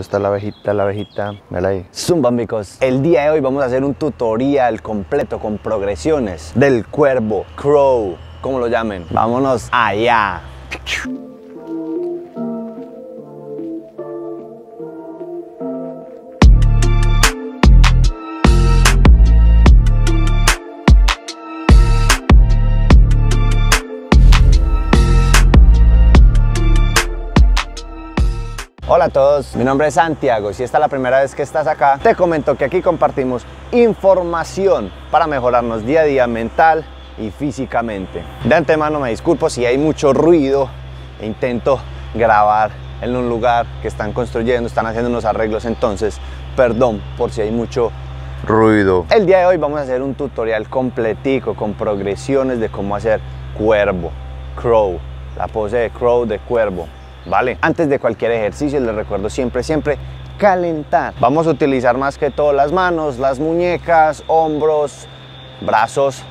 está la abejita? La abejita, mira ahí. Zumba, amigos. El día de hoy vamos a hacer un tutorial completo con progresiones del cuervo, crow, como lo llamen. Vámonos allá. Hola a todos, mi nombre es Santiago. Si esta es la primera vez que estás acá, te comento que aquí compartimos información para mejorarnos día a día mental y físicamente. De antemano me disculpo si hay mucho ruido e intento grabar en un lugar que están construyendo, están haciendo unos arreglos, entonces perdón por si hay mucho ruido. El día de hoy vamos a hacer un tutorial completico con progresiones de cómo hacer cuervo, crow, la pose de crow de cuervo. ¿vale? Antes de cualquier ejercicio les recuerdo siempre, siempre calentar. Vamos a utilizar más que todo las manos, las muñecas, hombros, brazos,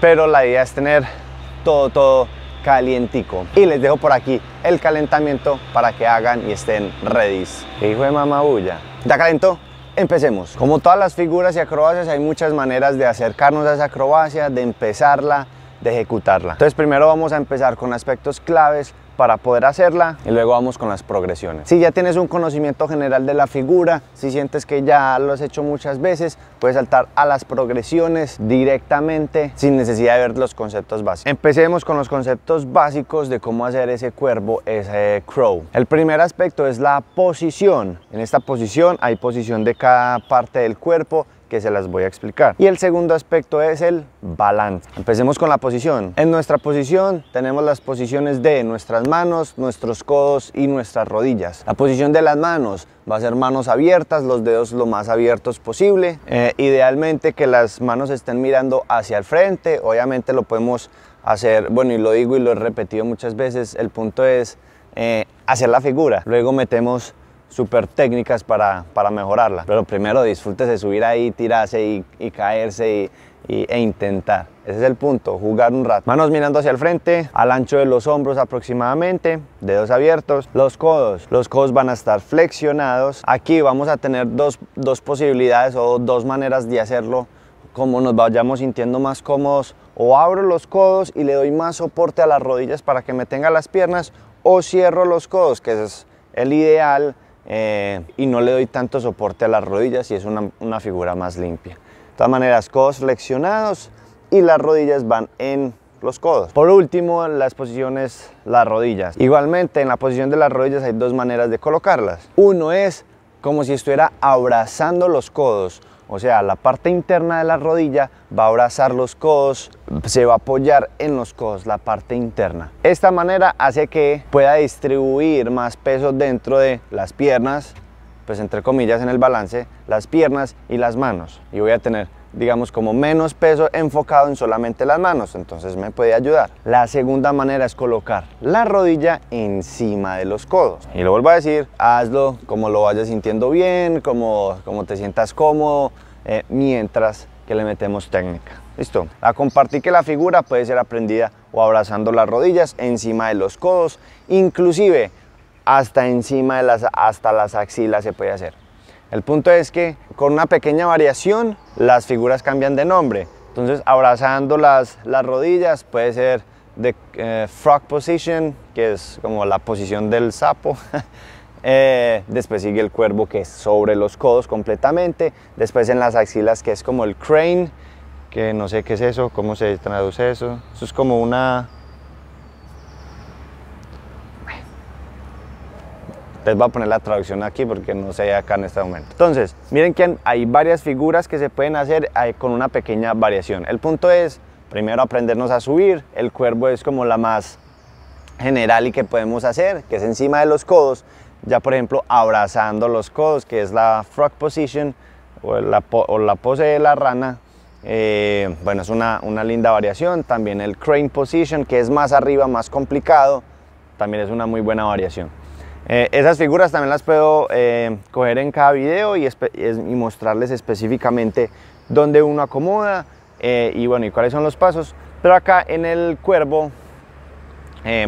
pero la idea es tener todo, todo calientico. Y les dejo por aquí el calentamiento para que hagan y estén ready. Hijo de mamá bulla. ¿Ya calentó? Empecemos. Como todas las figuras y acrobacias, hay muchas maneras de acercarnos a esa acrobacia, de empezarla, de ejecutarla. Entonces primero vamos a empezar con aspectos claves para poder hacerla. Y luego vamos con las progresiones. Si ya tienes un conocimiento general de la figura, si sientes que ya lo has hecho muchas veces, puedes saltar a las progresiones directamente sin necesidad de ver los conceptos básicos. Empecemos con los conceptos básicos de cómo hacer ese cuervo, ese crow. El primer aspecto es la posición. En esta posición hay posición de cada parte del cuerpo que se las voy a explicar. Y el segundo aspecto es el balance. Empecemos con la posición. En nuestra posición tenemos las posiciones de nuestras manos, nuestros codos y nuestras rodillas. La posición de las manos va a ser manos abiertas, los dedos lo más abiertos posible. Eh, idealmente que las manos estén mirando hacia el frente. Obviamente lo podemos hacer, bueno, y lo digo y lo he repetido muchas veces, el punto es eh, hacer la figura. Luego metemos súper técnicas para, para, mejorarla. Pero primero de subir ahí, tirarse y, caerse e intentar. Ese es el punto, jugar un rato. Manos mirando hacia el frente, al ancho de los hombros aproximadamente, dedos abiertos. Los codos, los codos van a estar flexionados. Aquí vamos a tener dos, dos posibilidades o dos maneras de hacerlo como nos vayamos sintiendo más cómodos o abro los codos y le doy más soporte a las rodillas para que me tenga las piernas o cierro los codos que es el ideal eh, y no le doy tanto soporte a las rodillas y es una, una figura más limpia. De todas maneras, codos flexionados y las rodillas van en los codos. Por último, las posiciones, las rodillas. Igualmente, en la posición de las rodillas hay dos maneras de colocarlas. Uno es como si estuviera abrazando los codos o sea, la parte interna de la rodilla va a abrazar los codos, se va a apoyar en los codos, la parte interna. Esta manera hace que pueda distribuir más peso dentro de las piernas, pues entre comillas en el balance, las piernas y las manos. Y voy a tener digamos como menos peso enfocado en solamente las manos, entonces me puede ayudar. La segunda manera es colocar la rodilla encima de los codos. Y lo vuelvo a decir, hazlo como lo vayas sintiendo bien, como, como te sientas cómodo, eh, mientras que le metemos técnica. Listo. La compartí que la figura puede ser aprendida o abrazando las rodillas encima de los codos, inclusive hasta encima de las, hasta las axilas se puede hacer. El punto es que con una pequeña variación las figuras cambian de nombre. Entonces abrazando las, las rodillas puede ser de eh, frog position, que es como la posición del sapo. Eh, después sigue el cuervo que es sobre los codos completamente. Después en las axilas que es como el crane, que no sé qué es eso, cómo se traduce eso. Eso es como una, Les voy a poner la traducción aquí porque no sé acá en este momento. Entonces, miren que hay varias figuras que se pueden hacer con una pequeña variación. El punto es, primero aprendernos a subir. El cuervo es como la más general y que podemos hacer, que es encima de los codos. Ya por ejemplo, abrazando los codos, que es la frog position o la, o la pose de la rana, eh, bueno, es una, una, linda variación. También el crane position, que es más arriba, más complicado, también es una muy buena variación. Eh, esas figuras también las puedo eh, coger en cada video y, mostrarles específicamente dónde uno acomoda eh, y y cuáles son los pasos. Pero acá en el cuervo,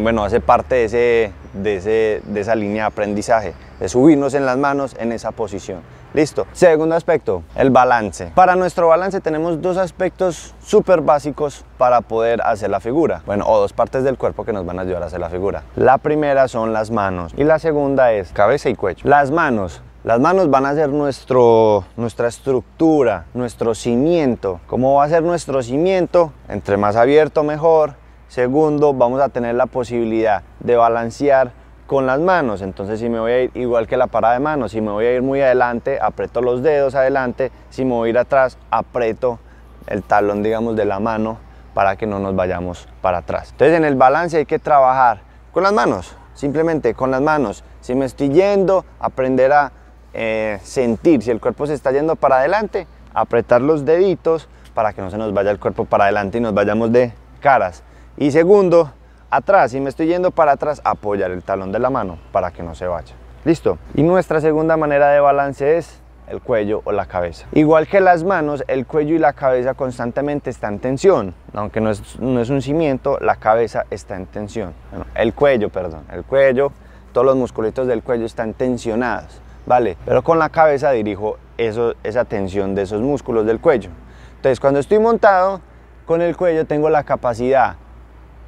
bueno, hace parte de, de esa línea de aprendizaje, de subirnos en las manos en esa posición. Listo. Segundo aspecto, el balance. Para nuestro balance tenemos dos aspectos súper básicos para poder hacer la figura. Bueno, o dos partes del cuerpo que nos van a ayudar a hacer la figura. La primera son las manos y la segunda es cabeza y cuello. Las manos. Las manos van a ser nuestro, nuestra estructura, nuestro cimiento. ¿Cómo va a ser nuestro cimiento? Entre más abierto mejor. Segundo, vamos a tener la posibilidad de balancear con las manos, entonces si me voy a ir igual que la parada de manos, si me voy a ir muy adelante, aprieto los dedos adelante, si me voy a ir atrás, aprieto el talón, digamos, de la mano para que no nos vayamos para atrás. Entonces en el balance hay que trabajar con las manos, simplemente con las manos. Si me estoy yendo, aprender a eh, sentir si el cuerpo se está yendo para adelante, apretar los deditos para que no se nos vaya el cuerpo para adelante y nos vayamos de caras. Y segundo, atrás y me estoy yendo para atrás, apoyar el talón de la mano para que no se vaya. Listo. Y nuestra segunda manera de balance es el cuello o la cabeza. Igual que las manos, el cuello y la cabeza constantemente están en tensión. Aunque no es, un cimiento, la cabeza está en tensión. el cuello, perdón. El cuello, todos los musculitos del cuello están tensionados. ¿Vale? Pero con la cabeza dirijo eso, esa tensión de esos músculos del cuello. Entonces, cuando estoy montado, con el cuello tengo la capacidad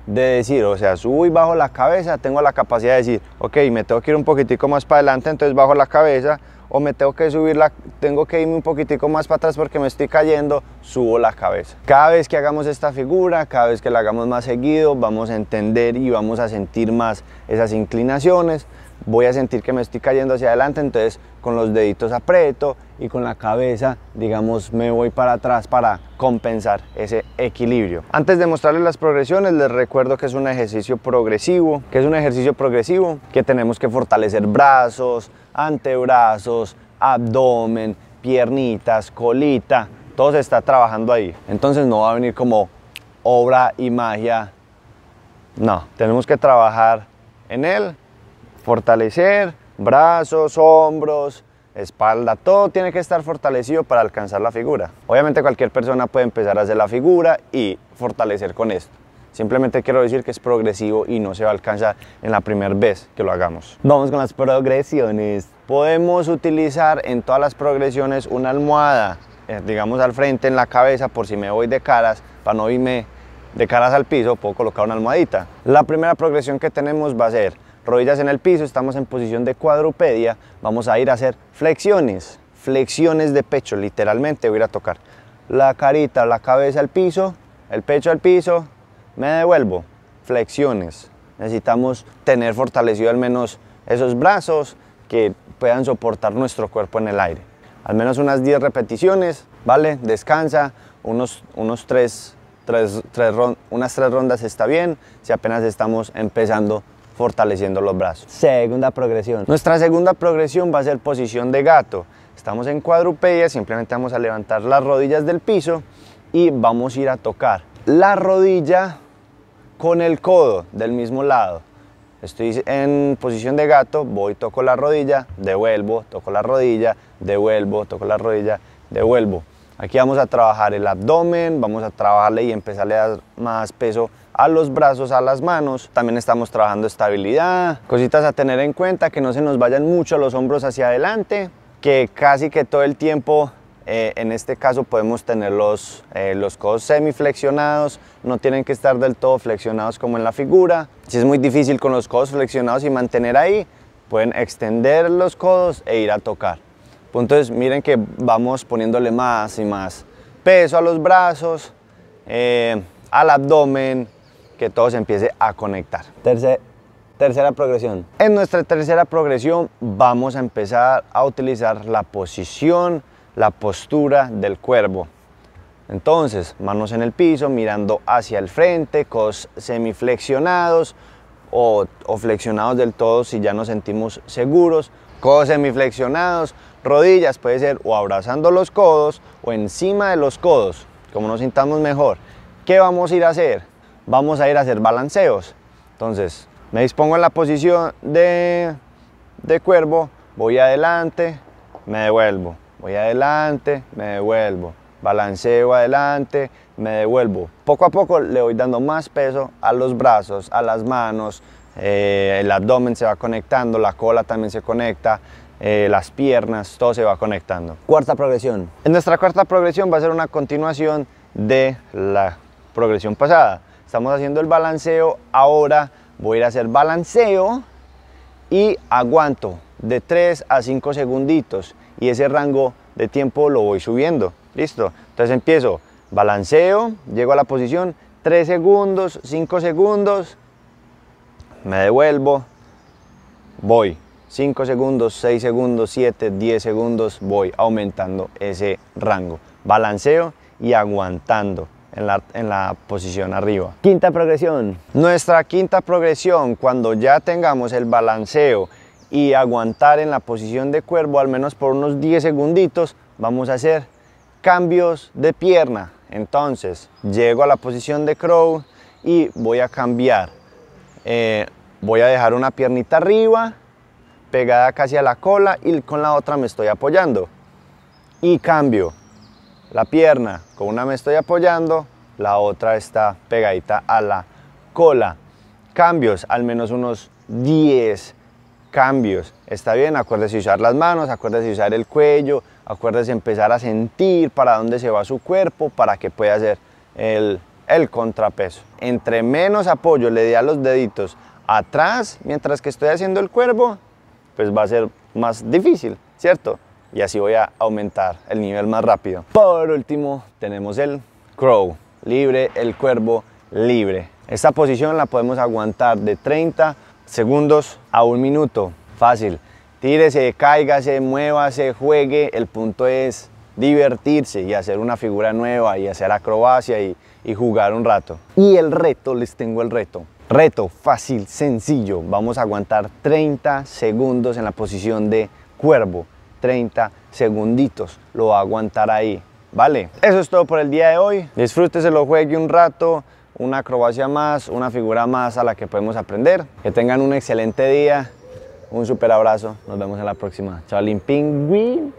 de decir, o sea, subo y bajo la cabeza, tengo la capacidad de decir, ok, me tengo que ir un poquitico más para adelante, entonces bajo la cabeza, o me tengo que subir, tengo que irme un poquitico más para atrás porque me estoy cayendo, subo la cabeza. Cada vez que hagamos esta figura, cada vez que la hagamos más seguido, vamos a entender y vamos a sentir más esas inclinaciones, voy a sentir que me estoy cayendo hacia adelante, entonces con los deditos aprieto y con la cabeza, digamos, me voy para atrás para compensar ese equilibrio. Antes de mostrarles las progresiones, les recuerdo que es un ejercicio progresivo, que es un ejercicio progresivo que tenemos que fortalecer brazos, antebrazos, abdomen, piernitas, colita, todo se está trabajando ahí. Entonces no va a venir como obra y magia. No, tenemos que trabajar en él, fortalecer brazos, hombros, espalda, todo tiene que estar fortalecido para alcanzar la figura. Obviamente cualquier persona puede empezar a hacer la figura y fortalecer con esto. Simplemente quiero decir que es progresivo y no se va a alcanzar en la primera vez que lo hagamos. Vamos con las progresiones. Podemos utilizar en todas las progresiones una almohada, eh, digamos al frente en la cabeza por si me voy de caras, para no irme de caras al piso, puedo colocar una almohadita. La primera progresión que tenemos va a ser rodillas en el piso, estamos en posición de cuadrupedia, vamos a ir a hacer flexiones, flexiones de pecho, literalmente voy a ir a tocar la carita, la cabeza al piso, el pecho al piso, me devuelvo, flexiones. Necesitamos tener fortalecido al menos esos brazos que puedan soportar nuestro cuerpo en el aire. Al menos unas 10 repeticiones, ¿vale? Descansa, unos, unos tres, unas 3 rondas está bien, si apenas estamos empezando fortaleciendo los brazos. Segunda progresión. Nuestra segunda progresión va a ser posición de gato. Estamos en cuadrupedia, simplemente vamos a levantar las rodillas del piso y vamos a ir a tocar la rodilla con el codo del mismo lado. Estoy en posición de gato, voy, toco la rodilla, devuelvo, toco la rodilla, devuelvo, toco la rodilla, devuelvo. Aquí vamos a trabajar el abdomen, vamos a trabajarle y empezarle a dar más peso a los brazos, a las manos. También estamos trabajando estabilidad, cositas a tener en cuenta, que no se nos vayan mucho los hombros hacia adelante, que casi que todo el tiempo, eh, en este caso podemos tener los, eh, los codos semiflexionados, no tienen que estar del todo flexionados como en la figura. Si es muy difícil con los codos flexionados y mantener ahí, pueden extender los codos e ir a tocar entonces miren que vamos poniéndole más y más peso a los brazos, eh, al abdomen, que todo se empiece a conectar. tercera progresión. En nuestra tercera progresión vamos a empezar a utilizar la posición, la postura del cuervo. Entonces, manos en el piso, mirando hacia el frente, codos semiflexionados o, o flexionados del todo si ya nos sentimos seguros, codos semiflexionados, rodillas, puede ser o abrazando los codos o encima de los codos, como nos sintamos mejor. ¿Qué vamos a ir a hacer? Vamos a ir a hacer balanceos. Entonces, me dispongo en la posición de, de cuervo, voy adelante, me devuelvo, voy adelante, me devuelvo, balanceo adelante, me devuelvo. Poco a poco le voy dando más peso a los brazos, a las manos, eh, el abdomen se va conectando, la cola también se conecta, eh, las piernas, todo se va conectando. Cuarta progresión. En nuestra cuarta progresión va a ser una continuación de la progresión pasada. Estamos haciendo el balanceo, ahora voy a ir a hacer balanceo y aguanto de 3 a 5 segunditos y ese rango de tiempo lo voy subiendo. Listo, entonces empiezo balanceo, llego a la posición, 3 segundos, 5 segundos, me devuelvo, voy. 5 segundos, 6 segundos, 7, 10 segundos, voy aumentando ese rango. Balanceo y aguantando en la, posición arriba. Quinta progresión. Nuestra quinta progresión, cuando ya tengamos el balanceo y aguantar en la posición de cuervo al menos por unos 10 segunditos, vamos a hacer cambios de pierna. Entonces, llego a la posición de crow y voy a cambiar. Eh, voy a dejar una piernita arriba pegada casi a la cola y con la otra me estoy apoyando. Y cambio la pierna, con una me estoy apoyando, la otra está pegadita a la cola. Cambios, al menos unos 10 cambios. Está bien, acuérdese usar las manos, acuérdese usar el cuello, acuérdese empezar a sentir para dónde se va su cuerpo para que pueda hacer el, el contrapeso. Entre menos apoyo le di a los deditos atrás mientras que estoy haciendo el cuervo, pues va a ser más difícil, ¿cierto? Y así voy a aumentar el nivel más rápido. Por último, tenemos el crow, libre, el cuervo libre. Esta posición la podemos aguantar de 30 segundos a un minuto, fácil. Tírese, cáigase, muévase, juegue. El punto es divertirse y hacer una figura nueva y hacer acrobacia y, y jugar un rato. Y el reto, les tengo el reto. Reto fácil, sencillo. Vamos a aguantar 30 segundos en la posición de cuervo. 30 segunditos. Lo va a aguantar ahí. ¿Vale? Eso es todo por el día de hoy. Disfrútese, lo juegue un rato. Una acrobacia más, una figura más a la que podemos aprender. Que tengan un excelente día. Un super abrazo. Nos vemos en la próxima. Chao, pingui